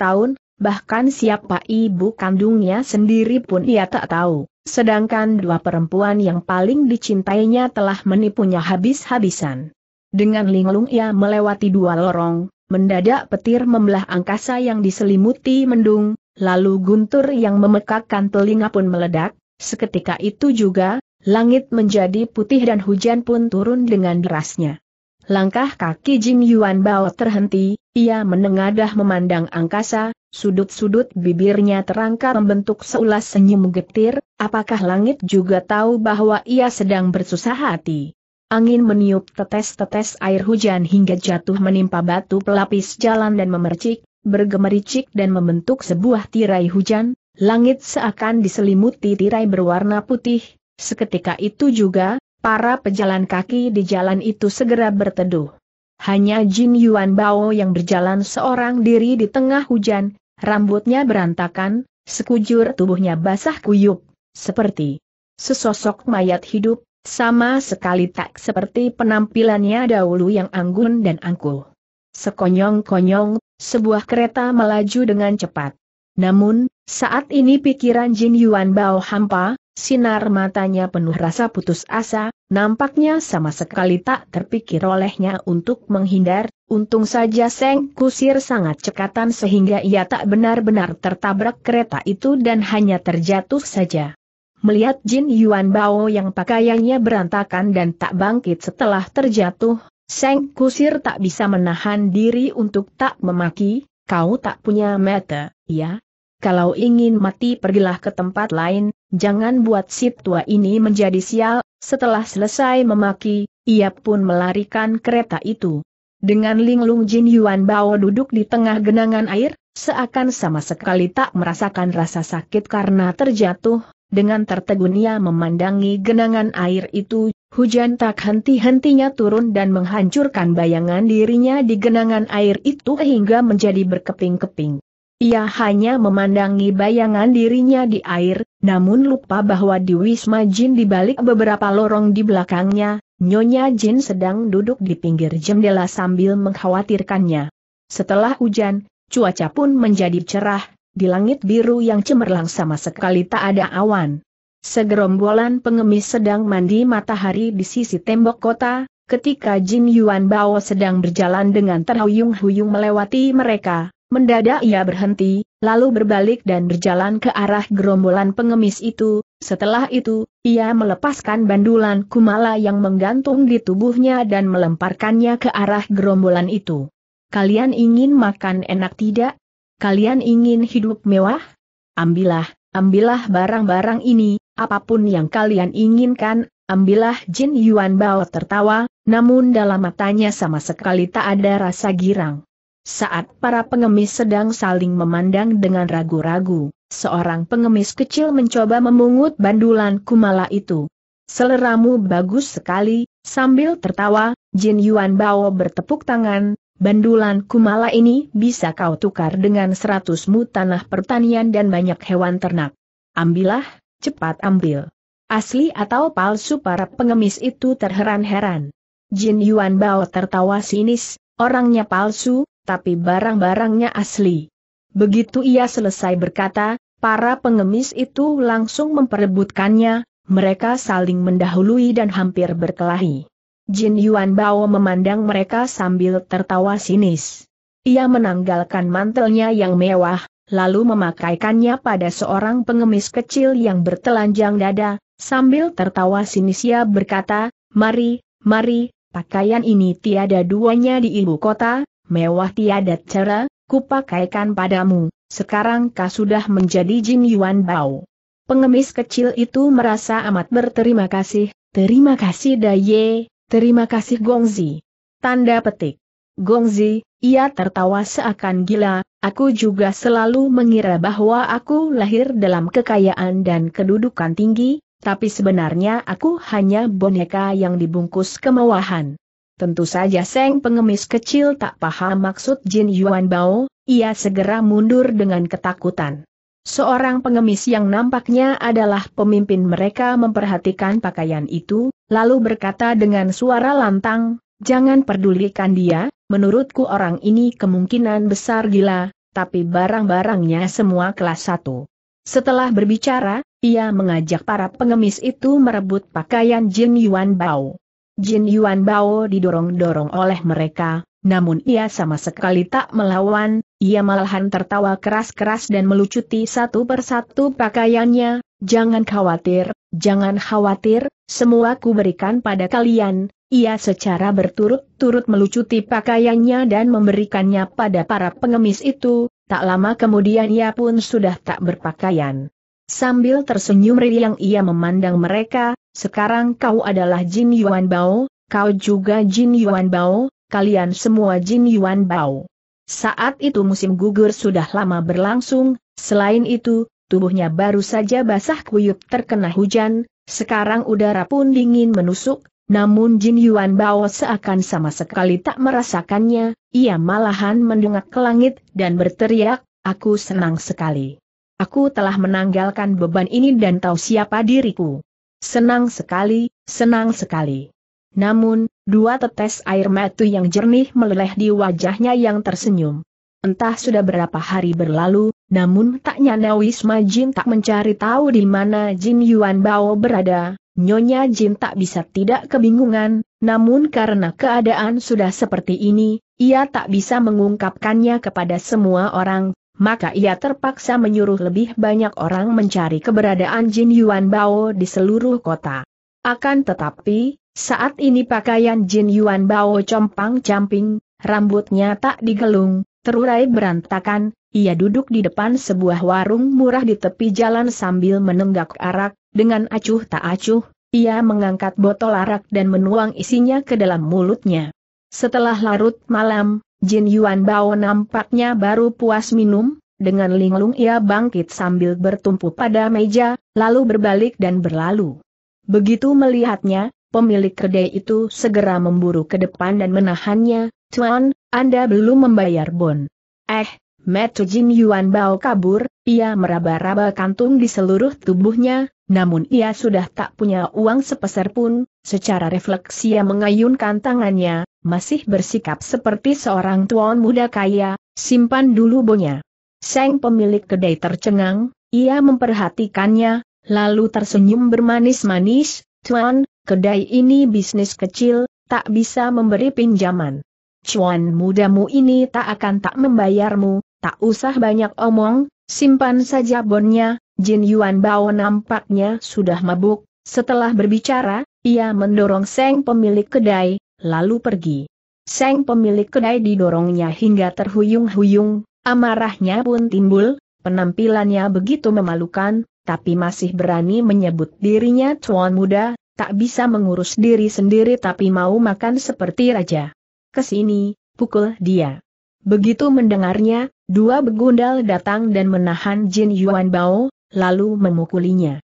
tahun, bahkan siapa ibu kandungnya sendiri pun ia tak tahu. Sedangkan dua perempuan yang paling dicintainya telah menipunya habis-habisan. Dengan linglung ia melewati dua lorong, mendadak petir membelah angkasa yang diselimuti mendung, lalu guntur yang memekakkan telinga pun meledak, seketika itu juga, langit menjadi putih dan hujan pun turun dengan derasnya. Langkah kaki Jin Yuan Bao terhenti, ia menengadah memandang angkasa, sudut-sudut bibirnya terangkat membentuk seulas senyum getir, apakah langit juga tahu bahwa ia sedang bersusah hati. Angin meniup tetes-tetes air hujan hingga jatuh menimpa batu pelapis jalan dan memercik, bergemericik dan membentuk sebuah tirai hujan, langit seakan diselimuti tirai berwarna putih, seketika itu juga, para pejalan kaki di jalan itu segera berteduh. Hanya Jin Yuan Bao yang berjalan seorang diri di tengah hujan, rambutnya berantakan, sekujur tubuhnya basah kuyup, seperti sesosok mayat hidup, sama sekali tak seperti penampilannya dahulu yang anggun dan angkuh. Sekonyong-konyong, sebuah kereta melaju dengan cepat. Namun, saat ini pikiran Jin Yuan Bao hampa, sinar matanya penuh rasa putus asa, nampaknya sama sekali tak terpikir olehnya untuk menghindar, untung saja Seng Kusir sangat cekatan sehingga ia tak benar-benar tertabrak kereta itu dan hanya terjatuh saja. Melihat Jin Yuan Bao yang pakaiannya berantakan dan tak bangkit setelah terjatuh, Seng Kusir tak bisa menahan diri untuk tak memaki, kau tak punya mata, ya? kalau ingin mati pergilah ke tempat lain, jangan buat si tua ini menjadi sial, setelah selesai memaki, ia pun melarikan kereta itu. Dengan linglung Jin Yuan Bao duduk di tengah genangan air, seakan sama sekali tak merasakan rasa sakit karena terjatuh, dengan tertegun ia memandangi genangan air itu, hujan tak henti-hentinya turun dan menghancurkan bayangan dirinya di genangan air itu hingga menjadi berkeping-keping. Ia hanya memandangi bayangan dirinya di air, namun lupa bahwa di Wisma Jin di balik beberapa lorong di belakangnya, Nyonya Jin sedang duduk di pinggir jendela sambil mengkhawatirkannya. Setelah hujan, cuaca pun menjadi cerah, di langit biru yang cemerlang sama sekali tak ada awan. Segerombolan pengemis sedang mandi matahari di sisi tembok kota, ketika Jin Yuan Bao sedang berjalan dengan terhuyung-huyung melewati mereka, Mendadak ia berhenti, lalu berbalik dan berjalan ke arah gerombolan pengemis itu, setelah itu, ia melepaskan bandulan kumala yang menggantung di tubuhnya dan melemparkannya ke arah gerombolan itu. Kalian ingin makan enak tidak? Kalian ingin hidup mewah? Ambillah, ambillah barang-barang ini, apapun yang kalian inginkan, ambillah Jin Yuan Bao tertawa, namun dalam matanya sama sekali tak ada rasa girang. Saat para pengemis sedang saling memandang dengan ragu-ragu, seorang pengemis kecil mencoba memungut bandulan kumala itu. Seleramu bagus sekali, sambil tertawa, Jin Yuan Bao bertepuk tangan, bandulan kumala ini bisa kau tukar dengan seratus mu tanah pertanian dan banyak hewan ternak. Ambillah, cepat ambil. Asli atau palsu para pengemis itu terheran-heran. Jin Yuan Bao tertawa sinis, orangnya palsu, tapi barang-barangnya asli. Begitu ia selesai berkata, para pengemis itu langsung memperebutkannya, mereka saling mendahului dan hampir berkelahi. Jin Yuan Bao memandang mereka sambil tertawa sinis. Ia menanggalkan mantelnya yang mewah, lalu memakaikannya pada seorang pengemis kecil yang bertelanjang dada, sambil tertawa sinis ia berkata, Mari, mari, pakaian ini tiada duanya di ibu kota, mewah tiada cara, kupakaikan padamu, sekarang kau sudah menjadi Jin Yuan Bao. Pengemis kecil itu merasa amat berterima kasih, terima kasih Daye, terima kasih Gongzi. Tanda petik. Gongzi, ia tertawa seakan gila, aku juga selalu mengira bahwa aku lahir dalam kekayaan dan kedudukan tinggi, tapi sebenarnya aku hanya boneka yang dibungkus kemewahan. Tentu saja Seng pengemis kecil tak paham maksud Jin Yuan Bao, ia segera mundur dengan ketakutan. Seorang pengemis yang nampaknya adalah pemimpin mereka memperhatikan pakaian itu, lalu berkata dengan suara lantang, Jangan pedulikan dia, menurutku orang ini kemungkinan besar gila, tapi barang-barangnya semua kelas satu." Setelah berbicara, ia mengajak para pengemis itu merebut pakaian Jin Yuan Bao. Jin Yuan Bao didorong-dorong oleh mereka, namun ia sama sekali tak melawan, ia malahan tertawa keras-keras dan melucuti satu persatu pakaiannya, jangan khawatir, jangan khawatir, semua ku berikan pada kalian, ia secara berturut-turut melucuti pakaiannya dan memberikannya pada para pengemis itu, tak lama kemudian ia pun sudah tak berpakaian. Sambil tersenyum riang ia memandang mereka, sekarang kau adalah Jin Yuan Bao, kau juga Jin Yuan Bao, kalian semua Jin Yuan Bao. Saat itu musim gugur sudah lama berlangsung, selain itu, tubuhnya baru saja basah kuyup terkena hujan, sekarang udara pun dingin menusuk, namun Jin Yuan Bao seakan sama sekali tak merasakannya, ia malahan mendungak ke langit dan berteriak, aku senang sekali. Aku telah menanggalkan beban ini dan tahu siapa diriku. Senang sekali, senang sekali. Namun, dua tetes air mata yang jernih meleleh di wajahnya yang tersenyum. Entah sudah berapa hari berlalu, namun tak nyana Wisma Jin tak mencari tahu di mana Jin Yuan Bao berada, Nyonya Jin tak bisa tidak kebingungan, namun karena keadaan sudah seperti ini, ia tak bisa mengungkapkannya kepada semua orang, maka ia terpaksa menyuruh lebih banyak orang mencari keberadaan Jin Yuan Bao di seluruh kota. Akan tetapi, saat ini pakaian Jin Yuan Bao compang-camping, rambutnya tak digelung, terurai berantakan, ia duduk di depan sebuah warung murah di tepi jalan sambil menenggak arak, dengan acuh tak acuh, ia mengangkat botol arak dan menuang isinya ke dalam mulutnya. Setelah larut malam, Jin Yuan Bao nampaknya baru puas minum, dengan linglung ia bangkit sambil bertumpu pada meja, lalu berbalik dan berlalu. Begitu melihatnya, pemilik kedai itu segera memburu ke depan dan menahannya, Tuan, Anda belum membayar bon. Eh, Metu Jin Yuan Bao kabur, ia meraba-raba kantung di seluruh tubuhnya, namun ia sudah tak punya uang sepeser pun, Secara refleks ia mengayunkan tangannya, masih bersikap seperti seorang tuan muda kaya, simpan dulu bonya. Seng pemilik kedai tercengang, ia memperhatikannya, lalu tersenyum bermanis-manis, Tuan, kedai ini bisnis kecil, tak bisa memberi pinjaman. Cuan mudamu ini tak akan tak membayarmu, tak usah banyak omong, simpan saja bonnya, Jin Yuan Bao nampaknya sudah mabuk, setelah berbicara, ia mendorong Seng pemilik kedai, lalu pergi. Seng pemilik kedai didorongnya hingga terhuyung-huyung, amarahnya pun timbul, penampilannya begitu memalukan, tapi masih berani menyebut dirinya tuan muda, tak bisa mengurus diri sendiri tapi mau makan seperti raja. Kesini, pukul dia. Begitu mendengarnya, dua begundal datang dan menahan Jin Yuan Bao, lalu memukulinya.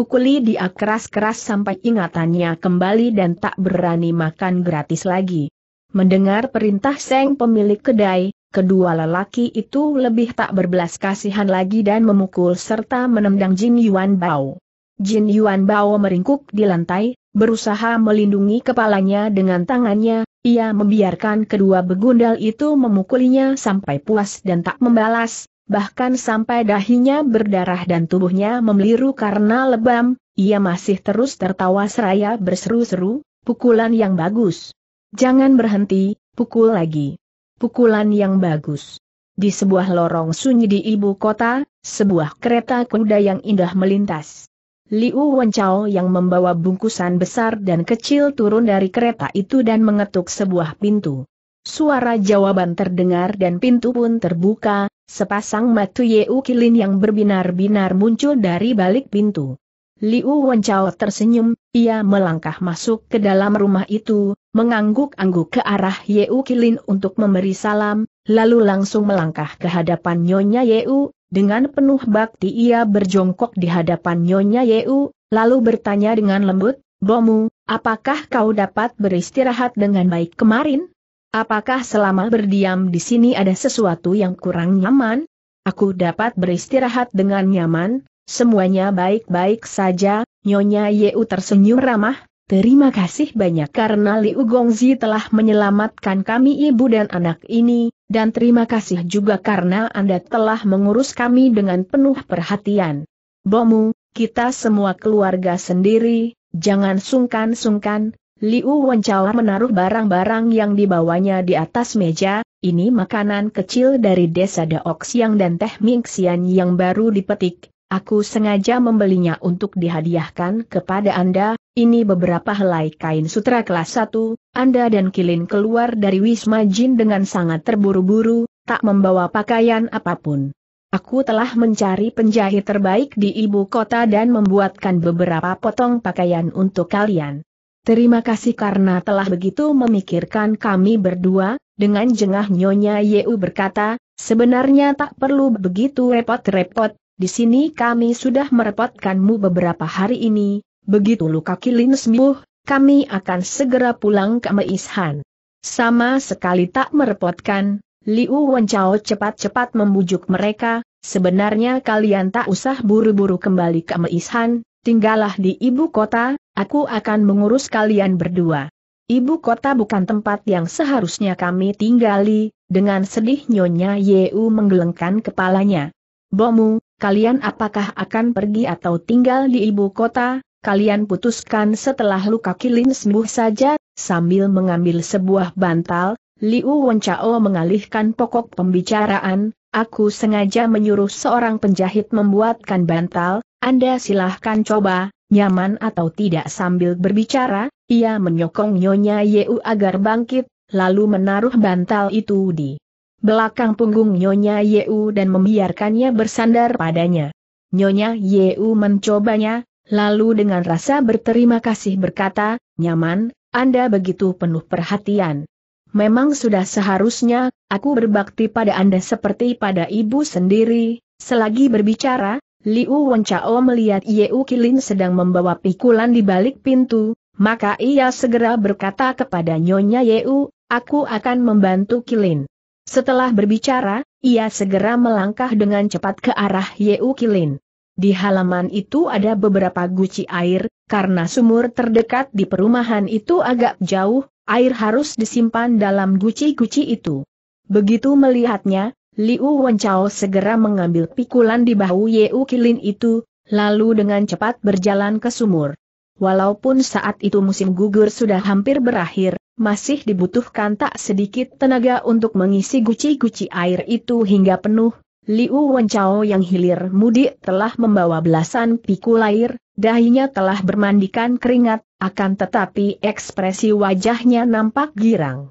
Pukuli dia keras-keras sampai ingatannya kembali dan tak berani makan gratis lagi. Mendengar perintah Seng pemilik kedai, kedua lelaki itu lebih tak berbelas kasihan lagi dan memukul serta menendang Jin Yuan Bao. Jin Yuan Bao meringkuk di lantai, berusaha melindungi kepalanya dengan tangannya, ia membiarkan kedua begundal itu memukulinya sampai puas dan tak membalas, bahkan sampai dahinya berdarah dan tubuhnya memeliru karena lebam, ia masih terus tertawa seraya berseru-seru, pukulan yang bagus. Jangan berhenti, pukul lagi. Pukulan yang bagus. Di sebuah lorong sunyi di ibu kota, sebuah kereta kuda yang indah melintas. Liu Wenchao yang membawa bungkusan besar dan kecil turun dari kereta itu dan mengetuk sebuah pintu. Suara jawaban terdengar dan pintu pun terbuka, sepasang matu Yeu Kilin yang berbinar-binar muncul dari balik pintu. Liu Wenchao tersenyum, ia melangkah masuk ke dalam rumah itu, mengangguk-angguk ke arah Yeu Kilin untuk memberi salam, lalu langsung melangkah ke hadapan Nyonya Yeu, dengan penuh bakti ia berjongkok di hadapan Nyonya Yeu, lalu bertanya dengan lembut, Bomu, apakah kau dapat beristirahat dengan baik kemarin? Apakah selama berdiam di sini ada sesuatu yang kurang nyaman? Aku dapat beristirahat dengan nyaman, semuanya baik-baik saja, Nyonya Yeu tersenyum ramah, terima kasih banyak karena Liu Gongzi telah menyelamatkan kami ibu dan anak ini, dan terima kasih juga karena Anda telah mengurus kami dengan penuh perhatian. Bomu, kita semua keluarga sendiri, jangan sungkan-sungkan, Liu Wenchao menaruh barang-barang yang dibawanya di atas meja, ini makanan kecil dari desa Daok Siang dan teh Mingxian yang baru dipetik, aku sengaja membelinya untuk dihadiahkan kepada Anda, ini beberapa helai kain sutra kelas 1, Anda dan Kilin keluar dari Wisma Jin dengan sangat terburu-buru, tak membawa pakaian apapun. Aku telah mencari penjahit terbaik di ibu kota dan membuatkan beberapa potong pakaian untuk kalian. Terima kasih karena telah begitu memikirkan kami berdua, dengan jengah Nyonya Yeu berkata, sebenarnya tak perlu begitu repot-repot, di sini kami sudah merepotkanmu beberapa hari ini, begitu luka kilin sembuh, kami akan segera pulang ke Meishan. Sama sekali tak merepotkan, Liu Wenchao cepat-cepat membujuk mereka, sebenarnya kalian tak usah buru-buru kembali ke Meishan, tinggallah di ibu kota, aku akan mengurus kalian berdua. Ibu kota bukan tempat yang seharusnya kami tinggali, dengan sedih Nyonya Yeu menggelengkan kepalanya. Bomu, kalian apakah akan pergi atau tinggal di ibu kota? Kalian putuskan setelah luka kilin sembuh saja, sambil mengambil sebuah bantal, Liu Wenchao mengalihkan pokok pembicaraan, aku sengaja menyuruh seorang penjahit membuatkan bantal, anda silahkan coba, nyaman atau tidak sambil berbicara, ia menyokong Nyonya Yeu agar bangkit, lalu menaruh bantal itu di belakang punggung Nyonya Yeu dan membiarkannya bersandar padanya. Nyonya Yeu mencobanya, lalu dengan rasa berterima kasih berkata, nyaman, Anda begitu penuh perhatian. Memang sudah seharusnya, aku berbakti pada Anda seperti pada ibu sendiri, selagi berbicara, Liu Wenchao melihat Yeu Kilin sedang membawa pikulan di balik pintu, maka ia segera berkata kepada Nyonya Yeu, aku akan membantu Kilin. Setelah berbicara, ia segera melangkah dengan cepat ke arah Yeu Kilin. Di halaman itu ada beberapa guci air, karena sumur terdekat di perumahan itu agak jauh, air harus disimpan dalam guci-guci itu. Begitu melihatnya, Liu Wenchao segera mengambil pikulan di bahu Yeu Kilin itu, lalu dengan cepat berjalan ke sumur. Walaupun saat itu musim gugur sudah hampir berakhir, masih dibutuhkan tak sedikit tenaga untuk mengisi guci-guci air itu hingga penuh. Liu Wenchao yang hilir mudik telah membawa belasan pikul air, dahinya telah bermandikan keringat, akan tetapi ekspresi wajahnya nampak girang.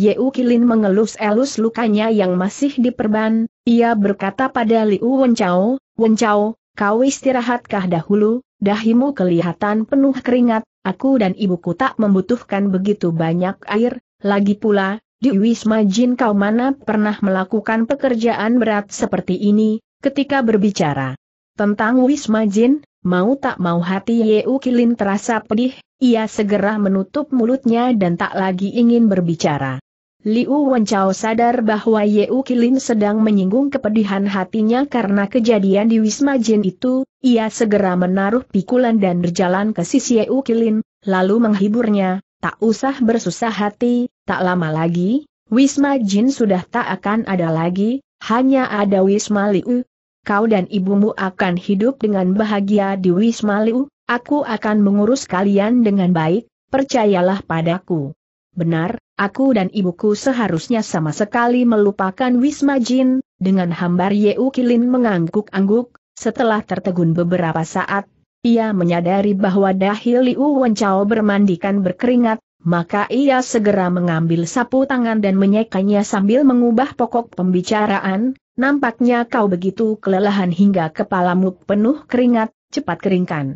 Yeu Kilin mengelus-elus lukanya yang masih diperban, ia berkata pada Liu Wenchao, Wenchao, kau istirahatkah dahulu, dahimu kelihatan penuh keringat, aku dan ibuku tak membutuhkan begitu banyak air, lagi pula, di Wisma Jin kau mana pernah melakukan pekerjaan berat seperti ini, ketika berbicara tentang Wisma Jin, mau tak mau hati Yeu Kilin terasa pedih, ia segera menutup mulutnya dan tak lagi ingin berbicara. Liu Wenchao sadar bahwa Yeu Kilin sedang menyinggung kepedihan hatinya karena kejadian di Wisma Jin itu, ia segera menaruh pikulan dan berjalan ke sisi Yeu Kilin, lalu menghiburnya, tak usah bersusah hati, tak lama lagi, Wisma Jin sudah tak akan ada lagi, hanya ada Wisma Liu. Kau dan ibumu akan hidup dengan bahagia di Wisma Liu, aku akan mengurus kalian dengan baik, percayalah padaku. Benar, aku dan ibuku seharusnya sama sekali melupakan Wisma Jin, dengan hambar Yeu Kilin mengangguk-angguk, setelah tertegun beberapa saat, ia menyadari bahwa dahil Liu Wencao bermandikan berkeringat, maka ia segera mengambil sapu tangan dan menyekanya sambil mengubah pokok pembicaraan, nampaknya kau begitu kelelahan hingga kepalamu penuh keringat, cepat keringkan.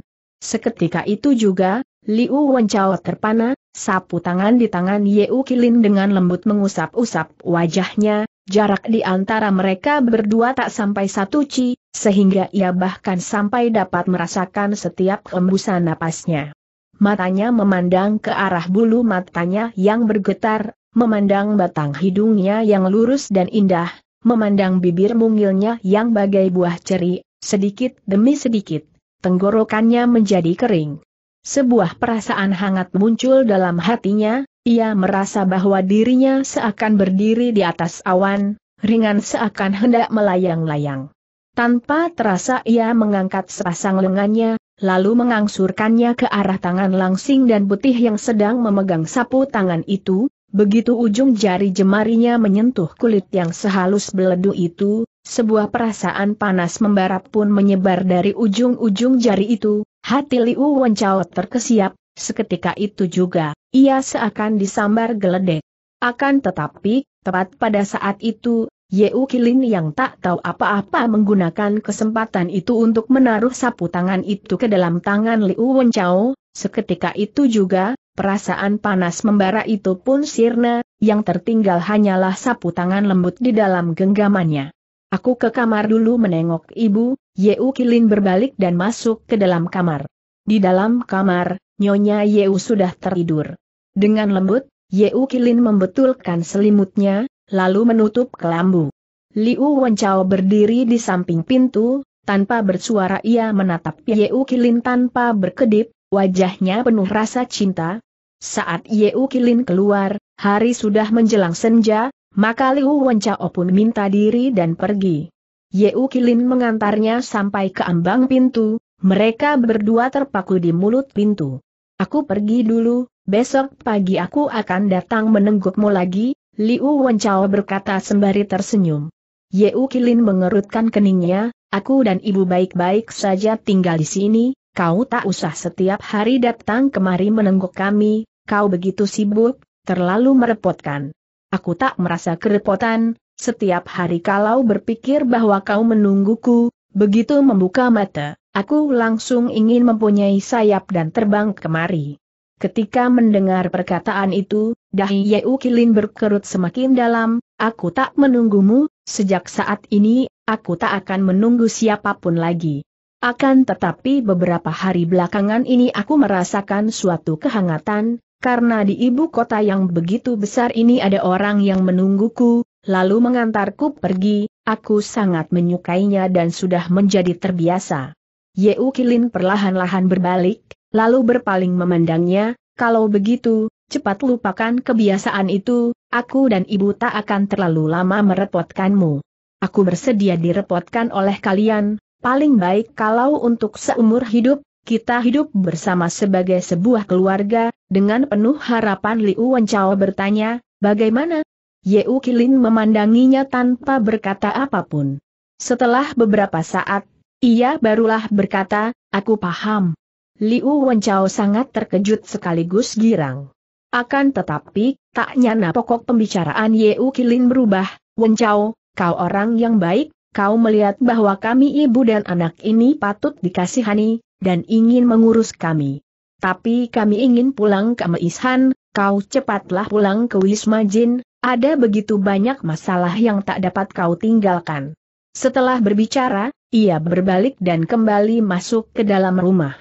Seketika itu juga, Liu Wenchao terpana, sapu tangan di tangan Yeu Kilin dengan lembut mengusap-usap wajahnya, jarak di antara mereka berdua tak sampai satu ci, sehingga ia bahkan sampai dapat merasakan setiap hembusan napasnya. Matanya memandang ke arah bulu matanya yang bergetar, memandang batang hidungnya yang lurus dan indah, memandang bibir mungilnya yang bagai buah ceri, sedikit demi sedikit, tenggorokannya menjadi kering. Sebuah perasaan hangat muncul dalam hatinya, ia merasa bahwa dirinya seakan berdiri di atas awan, ringan seakan hendak melayang-layang. Tanpa terasa ia mengangkat sepasang lengannya, lalu mengangsurkannya ke arah tangan langsing dan putih yang sedang memegang sapu tangan itu, begitu ujung jari jemarinya menyentuh kulit yang sehalus beledu itu, sebuah perasaan panas membara pun menyebar dari ujung-ujung jari itu, Hati Liu Wencao terkesiap, seketika itu juga, ia seakan disambar geledek. Akan tetapi, tepat pada saat itu, Yeu Kilin yang tak tahu apa-apa menggunakan kesempatan itu untuk menaruh sapu tangan itu ke dalam tangan Liu Wencao, seketika itu juga, perasaan panas membara itu pun sirna, yang tertinggal hanyalah sapu tangan lembut di dalam genggamannya. Aku ke kamar dulu menengok ibu, Yeu Kilin berbalik dan masuk ke dalam kamar. Di dalam kamar, Nyonya Yeu sudah tertidur. Dengan lembut, Yeu Kilin membetulkan selimutnya, lalu menutup kelambu. Liu Wenchao berdiri di samping pintu, tanpa bersuara ia menatap Yeu Kilin tanpa berkedip, wajahnya penuh rasa cinta. Saat Yeu Kilin keluar, hari sudah menjelang senja, maka Liu Wencao pun minta diri dan pergi. Yeu Kilin mengantarnya sampai ke ambang pintu, mereka berdua terpaku di mulut pintu. Aku pergi dulu, besok pagi aku akan datang menenggukmu lagi, Liu Wencao berkata sembari tersenyum. Yeu Kilin mengerutkan keningnya, aku dan ibu baik-baik saja tinggal di sini, kau tak usah setiap hari datang kemari menengguk kami, kau begitu sibuk, terlalu merepotkan. Aku tak merasa kerepotan, setiap hari kalau berpikir bahwa kau menungguku, begitu membuka mata, aku langsung ingin mempunyai sayap dan terbang kemari. Ketika mendengar perkataan itu, dahi Yeu Kilin berkerut semakin dalam, aku tak menunggumu, sejak saat ini, aku tak akan menunggu siapapun lagi. Akan tetapi beberapa hari belakangan ini aku merasakan suatu kehangatan, karena di ibu kota yang begitu besar ini ada orang yang menungguku, lalu mengantarku pergi, aku sangat menyukainya dan sudah menjadi terbiasa. Ye Kilin perlahan-lahan berbalik, lalu berpaling memandangnya, kalau begitu, cepat lupakan kebiasaan itu, aku dan ibu tak akan terlalu lama merepotkanmu. Aku bersedia direpotkan oleh kalian, paling baik kalau untuk seumur hidup, kita hidup bersama sebagai sebuah keluarga, dengan penuh harapan Liu Wencao bertanya, bagaimana? Yeu Kilin memandanginya tanpa berkata apapun. Setelah beberapa saat, ia barulah berkata, aku paham. Liu Wencao sangat terkejut sekaligus girang. Akan tetapi, tak nyana pokok pembicaraan Yeu Kilin berubah, Wencao, kau orang yang baik, kau melihat bahwa kami ibu dan anak ini patut dikasihani, dan ingin mengurus kami. Tapi kami ingin pulang ke Meishan, kau cepatlah pulang ke Wisma Jin, ada begitu banyak masalah yang tak dapat kau tinggalkan. Setelah berbicara, ia berbalik dan kembali masuk ke dalam rumah.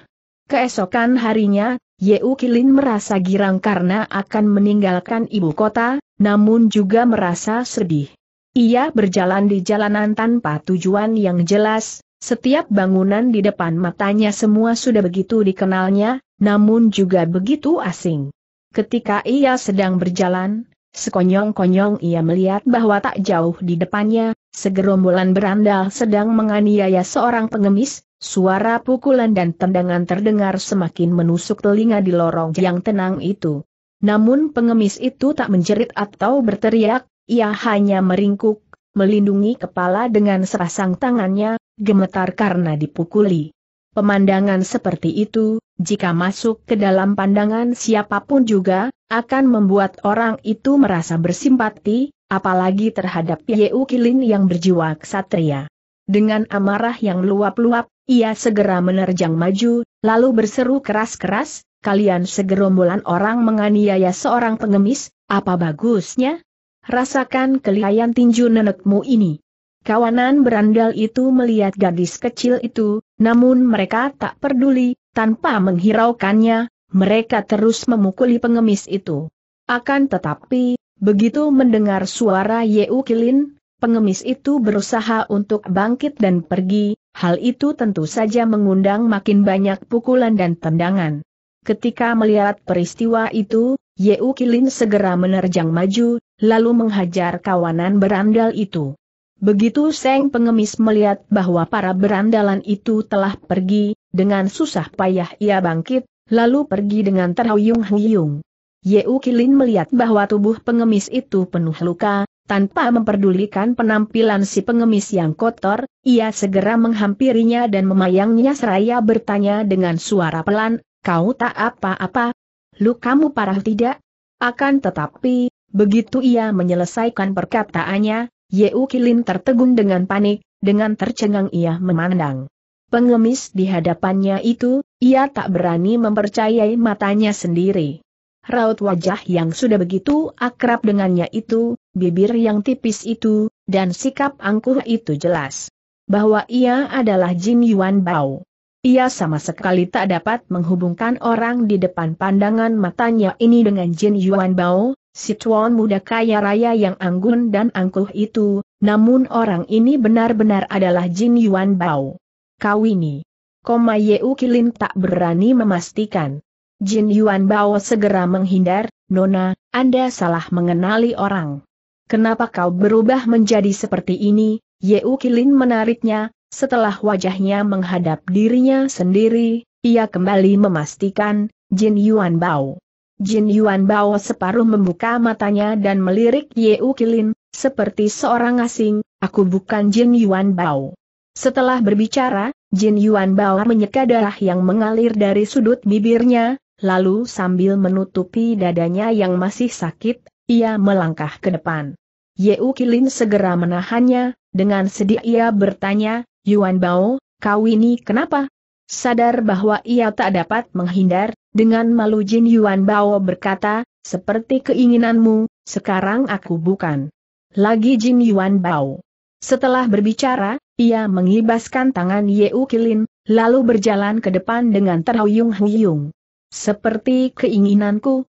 Keesokan harinya, Yeu Kilin merasa girang karena akan meninggalkan ibu kota, namun juga merasa sedih. Ia berjalan di jalanan tanpa tujuan yang jelas, setiap bangunan di depan matanya semua sudah begitu dikenalnya, namun juga begitu asing. Ketika ia sedang berjalan, sekonyong-konyong ia melihat bahwa tak jauh di depannya, segerombolan berandal sedang menganiaya seorang pengemis, suara pukulan dan tendangan terdengar semakin menusuk telinga di lorong yang tenang itu. Namun pengemis itu tak menjerit atau berteriak, ia hanya meringkuk, melindungi kepala dengan serasang tangannya, gemetar karena dipukuli. Pemandangan seperti itu, jika masuk ke dalam pandangan siapapun juga, akan membuat orang itu merasa bersimpati, apalagi terhadap Yeu Kilin yang berjiwa ksatria. Dengan amarah yang luap-luap, ia segera menerjang maju, lalu berseru keras-keras, kalian segerombolan orang menganiaya seorang pengemis, apa bagusnya? Rasakan kelihayan tinju nenekmu ini. Kawanan berandal itu melihat gadis kecil itu, namun mereka tak peduli, tanpa menghiraukannya, mereka terus memukuli pengemis itu. Akan tetapi, begitu mendengar suara Yeu Kilin, pengemis itu berusaha untuk bangkit dan pergi, hal itu tentu saja mengundang makin banyak pukulan dan tendangan. Ketika melihat peristiwa itu, Yeu Kilin segera menerjang maju, lalu menghajar kawanan berandal itu. Begitu Seng Pengemis melihat bahwa para berandalan itu telah pergi, dengan susah payah ia bangkit, lalu pergi dengan terhuyung-huyung. Yeu Kilin melihat bahwa tubuh pengemis itu penuh luka, tanpa memperdulikan penampilan si pengemis yang kotor, ia segera menghampirinya dan memayangnya seraya bertanya dengan suara pelan, kau tak apa-apa? Lukamu parah tidak? Akan tetapi, begitu ia menyelesaikan perkataannya, Yeu Kilin tertegun dengan panik, dengan tercengang ia memandang. Pengemis di hadapannya itu, ia tak berani mempercayai matanya sendiri. Raut wajah yang sudah begitu akrab dengannya itu, bibir yang tipis itu, dan sikap angkuh itu jelas. Bahwa ia adalah Jin Yuan Bao. Ia sama sekali tak dapat menghubungkan orang di depan pandangan matanya ini dengan Jin Yuan Bao, si tuan muda kaya raya yang anggun dan angkuh itu, namun orang ini benar-benar adalah Jin Yuan Bao. Kau ini, Koma Yeu Kilin tak berani memastikan. Jin Yuan Bao segera menghindar, Nona, Anda salah mengenali orang. Kenapa kau berubah menjadi seperti ini? Yeu Kilin menariknya, setelah wajahnya menghadap dirinya sendiri, ia kembali memastikan, Jin Yuan Bao. Jin Yuan Bao separuh membuka matanya dan melirik Ye Kilin, seperti seorang asing, aku bukan Jin Yuan Bao. Setelah berbicara, Jin Yuan Bao menyeka darah yang mengalir dari sudut bibirnya, lalu sambil menutupi dadanya yang masih sakit, ia melangkah ke depan. Ye Kilin segera menahannya, dengan sedih ia bertanya, Yuan Bao, kau ini kenapa? Sadar bahwa ia tak dapat menghindar, dengan malu Jin Yuan Bao berkata, seperti keinginanmu, sekarang aku bukan. Lagi Jin Yuan Bao. Setelah berbicara, ia mengibaskan tangan U Kilin, lalu berjalan ke depan dengan terhuyung-huyung. Seperti keinginanku,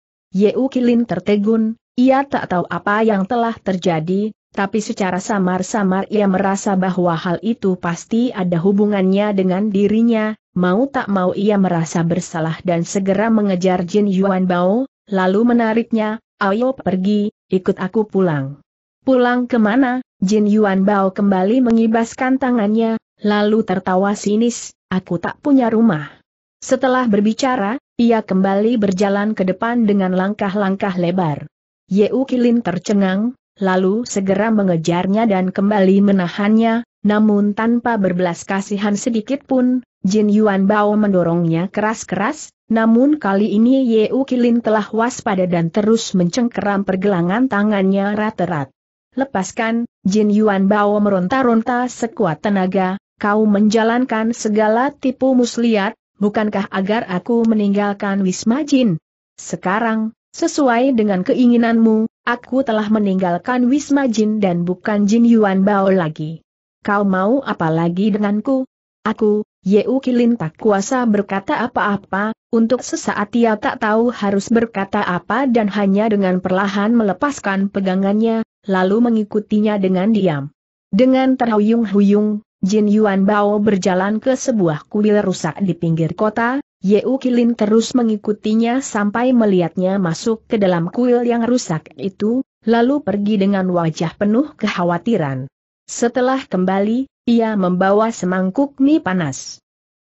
U Kilin tertegun, ia tak tahu apa yang telah terjadi, tapi secara samar-samar ia merasa bahwa hal itu pasti ada hubungannya dengan dirinya, Mau tak mau ia merasa bersalah dan segera mengejar Jin Yuan Bao, lalu menariknya, ayo pergi, ikut aku pulang. Pulang kemana? Jin Yuan Bao kembali mengibaskan tangannya, lalu tertawa sinis, aku tak punya rumah. Setelah berbicara, ia kembali berjalan ke depan dengan langkah-langkah lebar. Yeu Kilin tercengang, lalu segera mengejarnya dan kembali menahannya, namun tanpa berbelas kasihan sedikit pun, Jin Yuan Bao mendorongnya keras-keras, namun kali ini Ye Ukilin telah waspada dan terus mencengkeram pergelangan tangannya rat-rat. Lepaskan, Jin Yuan Bao meronta-ronta sekuat tenaga, kau menjalankan segala tipu muslihat, bukankah agar aku meninggalkan Wisma Jin? Sekarang, sesuai dengan keinginanmu, aku telah meninggalkan Wisma Jin dan bukan Jin Yuan Bao lagi. Kau mau apa lagi denganku? Aku, Yeu Kilin tak kuasa berkata apa-apa, untuk sesaat ia tak tahu harus berkata apa dan hanya dengan perlahan melepaskan pegangannya, lalu mengikutinya dengan diam. Dengan terhuyung-huyung, Jin Yuan Bao berjalan ke sebuah kuil rusak di pinggir kota, Yeu Kilin terus mengikutinya sampai melihatnya masuk ke dalam kuil yang rusak itu, lalu pergi dengan wajah penuh kekhawatiran. Setelah kembali, ia membawa semangkuk mie panas.